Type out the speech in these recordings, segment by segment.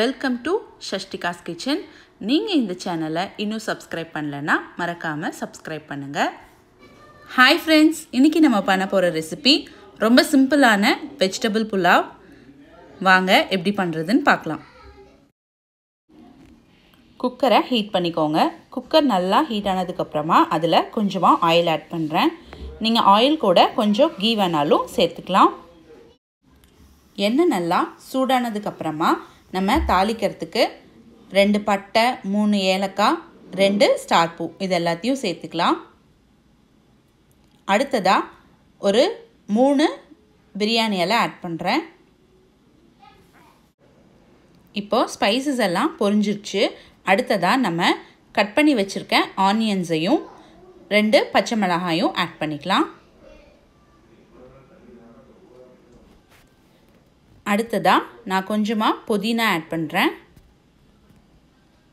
welcome to Shashtika's kitchen நீங்கள் இந்த சேனலை இன்னும் சப்ஸ்கிரைப் பண்ணலன்னா மறக்காமல் சப்ஸ்கிரைப் பண்ணுங்கள் ஹாய் ஃப்ரெண்ட்ஸ் இன்றைக்கி நம்ம பண்ண போகிற ரெசிபி ரொம்ப சிம்பிளான வெஜிடபிள் புலாவ் வாங்க எப்படி பண்ணுறதுன்னு பார்க்கலாம் குக்கரை ஹீட் பண்ணிக்கோங்க குக்கர் நல்லா ஹீட் ஆனதுக்கப்புறமா அதில் கொஞ்சமாக ஆயில் ஆட் பண்ணுறேன் நீங்கள் ஆயில் கூட கொஞ்சம் கீ வேணாலும் சேர்த்துக்கலாம் எண்ணெய் நல்லா சூடானதுக்கப்புறமா நம்ம தாளிக்கிறதுக்கு ரெண்டு பட்டை மூணு ஏலக்காய் ரெண்டு ஸ்டார் பூ இது எல்லாத்தையும் சேர்த்துக்கலாம் அடுத்ததாக ஒரு மூணு பிரியாணி எல்லாம் ஆட் பண்ணுறேன் இப்போது ஸ்பைசஸ் எல்லாம் பொறிஞ்சிருச்சு அடுத்ததாக நம்ம கட் பண்ணி வச்சுருக்க ஆனியன்ஸையும் ரெண்டு பச்சை மிளகாயும் ஆட் பண்ணிக்கலாம் அடுத்ததாக நான் கொஞ்சமாக புதினா ஆட் பண்ணுறேன்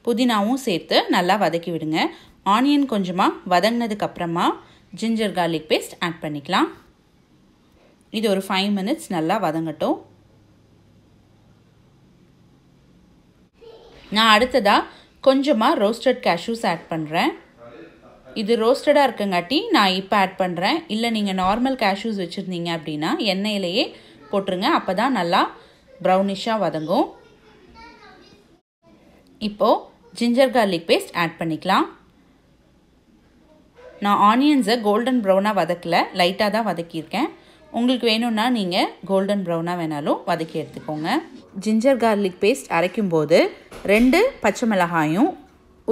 புதினாவும் சேர்த்து நல்லா வதக்கி விடுங்க ஆனியன் கொஞ்சமாக வதங்கினதுக்கப்புறமா ஜிஞ்சர் கார்லிக் பேஸ்ட் ஆட் பண்ணிக்கலாம் இது ஒரு ஃபைவ் மினிட்ஸ் நல்லா வதங்கட்டும் நான் அடுத்ததாக கொஞ்சமாக ரோஸ்டட் கேஷ்யூஸ் ஆட் பண்ணுறேன் இது ரோஸ்டடாக இருக்கங்காட்டி நான் இப்போ ஆட் பண்ணுறேன் இல்லை நீங்கள் நார்மல் கேஷ்யூஸ் வச்சுருந்தீங்க அப்படின்னா எண்ணெயிலேயே போட்டுருங்க அப்போ தான் நல்லா ப்ரௌனிஷாக வதங்கும் இப்போது ஜிஞ்சர் கார்லிக் பேஸ்ட் ஆட் பண்ணிக்கலாம் நான் ஆனியன்ஸை கோல்டன் ப்ரௌனாக வதக்கலை லைட்டாக தான் வதக்கியிருக்கேன் உங்களுக்கு வேணும்னா நீங்கள் கோல்டன் ப்ரௌனாக வேணாலும் வதக்கி எடுத்துக்கோங்க ஜிஞ்சர் கார்லிக் பேஸ்ட் அரைக்கும் போது ரெண்டு பச்சை மிளகாயும்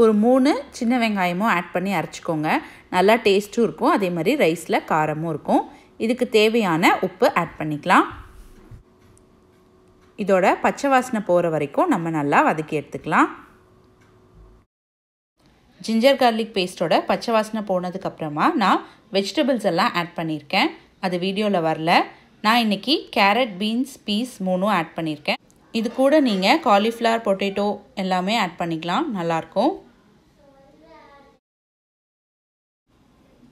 ஒரு மூணு சின்ன வெங்காயமும் ஆட் பண்ணி அரைச்சிக்கோங்க நல்லா டேஸ்ட்டும் இருக்கும் அதே மாதிரி ரைஸில் காரமும் இருக்கும் இதுக்கு தேவையான உப்பு ஆட் பண்ணிக்கலாம் இதோட பச்சை வாசனை போகிற வரைக்கும் நம்ம நல்லா வதக்கி எடுத்துக்கலாம் ஜிஞ்சர் கார்லிக் பேஸ்ட்டோட பச்சை வாசனை போனதுக்கப்புறமா நான் வெஜிடபிள்ஸ் எல்லாம் ஆட் பண்ணியிருக்கேன் அது வீடியோவில் வரல நான் இன்றைக்கி கேரட் பீன்ஸ் பீஸ் மூணும் ஆட் பண்ணியிருக்கேன் இது கூட நீங்கள் காலிஃப்ளவர் பொட்டேட்டோ எல்லாமே ஆட் பண்ணிக்கலாம் நல்லாயிருக்கும்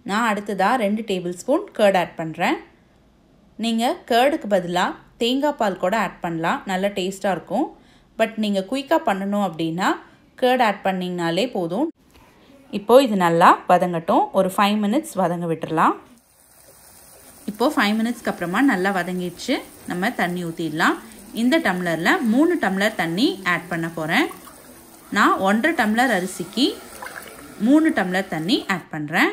நான் அடுத்ததாக ரெண்டு டேபிள் ஸ்பூன் கேர்ட் ஆட் பண்ணுறேன் நீங்கள் கேர்டுக்கு பதிலாக தேங்காய் பால் கூட ஆட் பண்ணலாம் நல்ல டேஸ்ட்டாக இருக்கும் பட் நீங்கள் குயிக்காக பண்ணணும் அப்படின்னா கேர்ட் ஆட் பண்ணிங்கனாலே போதும் இப்போது இது நல்லா வதங்கட்டும் ஒரு ஃபைவ் மினிட்ஸ் வதங்க விட்டுடலாம் இப்போது ஃபைவ் மினிட்ஸ்க்கு அப்புறமா நல்லா வதங்கிடுச்சு நம்ம தண்ணி ஊற்றிடலாம் இந்த டம்ளரில் மூணு டம்ளர் தண்ணி ஆட் பண்ண போகிறேன் நான் ஒன்றரை டம்ளர் அரிசிக்கு மூணு டம்ளர் தண்ணி ஆட் பண்ணுறேன்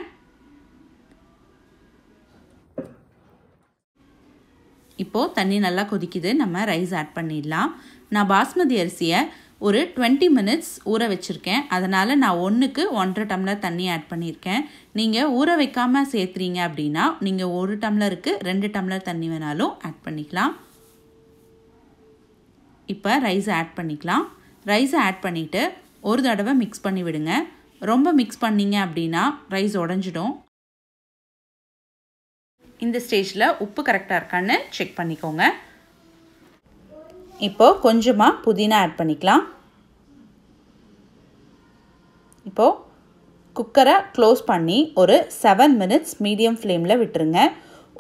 இப்போது தண்ணி நல்லா கொதிக்குது நம்ம ரைஸ் ஆட் பண்ணிடலாம் நான் பாஸ்மதி அரிசியை ஒரு டுவெண்ட்டி மினிட்ஸ் ஊற வச்சுருக்கேன் அதனால் நான் ஒன்றுக்கு ஒன்றரை டம்ளர் தண்ணி ஆட் பண்ணியிருக்கேன் நீங்கள் ஊற வைக்காமல் சேர்த்துறீங்க அப்படின்னா நீங்கள் ஒரு டம்ளருக்கு ரெண்டு டம்ளர் தண்ணி வேணாலும் ஆட் பண்ணிக்கலாம் இப்போ ரைஸ் ஆட் பண்ணிக்கலாம் ரைஸை ஆட் பண்ணிவிட்டு ஒரு தடவை மிக்ஸ் பண்ணி விடுங்க ரொம்ப மிக்ஸ் பண்ணிங்க அப்படின்னா ரைஸ் உடஞ்சிடும் இந்த ஸ்டேஜில் உப்பு கரெக்டாக இருக்கான்னு செக் பண்ணிக்கோங்க இப்போது கொஞ்சமாக புதினா ஆட் பண்ணிக்கலாம் இப்போது குக்கரை க்ளோஸ் பண்ணி ஒரு செவன் மினிட்ஸ் மீடியம் ஃப்ளேமில் விட்டுருங்க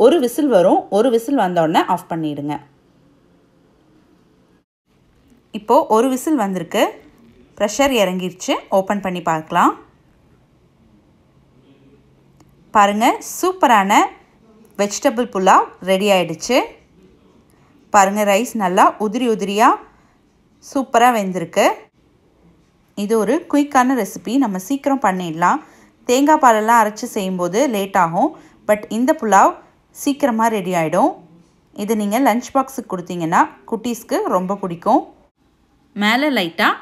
ஒரு விசில் வரும் ஒரு விசில் வந்தோடனே ஆஃப் பண்ணிவிடுங்க இப்போது ஒரு விசில் வந்திருக்கு ப்ரெஷர் இறங்கிருச்சு ஓப்பன் பண்ணி பார்க்கலாம் பாருங்கள் சூப்பரான வெஜிடபிள் புலாவ் ரெடி ஆகிடுச்சு பாருங்கள் ரைஸ் நல்லா உதிரி உதிரியாக சூப்பராக வெந்திருக்கு இது ஒரு குயிக்கான ரெசிபி நம்ம சீக்கிரம் பண்ணிடலாம் தேங்காய் பாலெல்லாம் அரைச்சி செய்யும்போது லேட் ஆகும் பட் இந்த புலாவ் சீக்கிரமாக ரெடி ஆகிடும் இது நீங்கள் லஞ்ச் பாக்ஸுக்கு கொடுத்தீங்கன்னா குட்டீஸ்க்கு ரொம்ப பிடிக்கும் மேலே லைட்டாக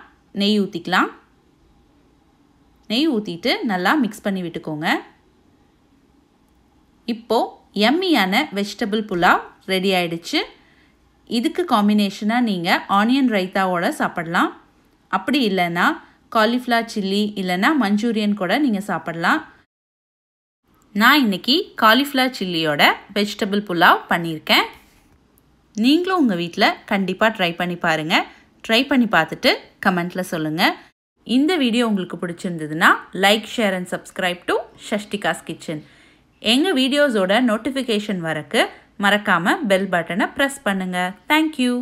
நெய் ஊற்றிக்கலாம் நெய் ஊற்றிட்டு நல்லா மிக்ஸ் பண்ணி விட்டுக்கோங்க இப்போது எம்மியான வெஜிடபிள் புலாவ் ரெடி ஆயிடுச்சு இதுக்கு காம்பினேஷனாக நீங்கள் ஆனியன் ரைத்தாவோட சாப்பிடலாம் அப்படி இல்லைன்னா காலிஃப்ளவர் சில்லி இல்லைன்னா மஞ்சூரியன் கூட நீங்கள் சாப்பிடலாம் நான் இன்றைக்கி காலிஃப்ளவர் சில்லியோட வெஜிடபிள் புலாவ் பண்ணியிருக்கேன் நீங்களும் உங்கள் வீட்டில் கண்டிப்பாக ட்ரை பண்ணி பாருங்கள் ட்ரை பண்ணி பார்த்துட்டு கமெண்ட்டில் சொல்லுங்கள் இந்த வீடியோ உங்களுக்கு பிடிச்சிருந்ததுன்னா like share and subscribe to Shashtika's kitchen எங்கள் வீடியோஸோட நோட்டிஃபிகேஷன் வரக்கு மறக்காமல் பெல் பட்டனை ப்ரெஸ் பண்ணுங்கள் தேங்க்யூ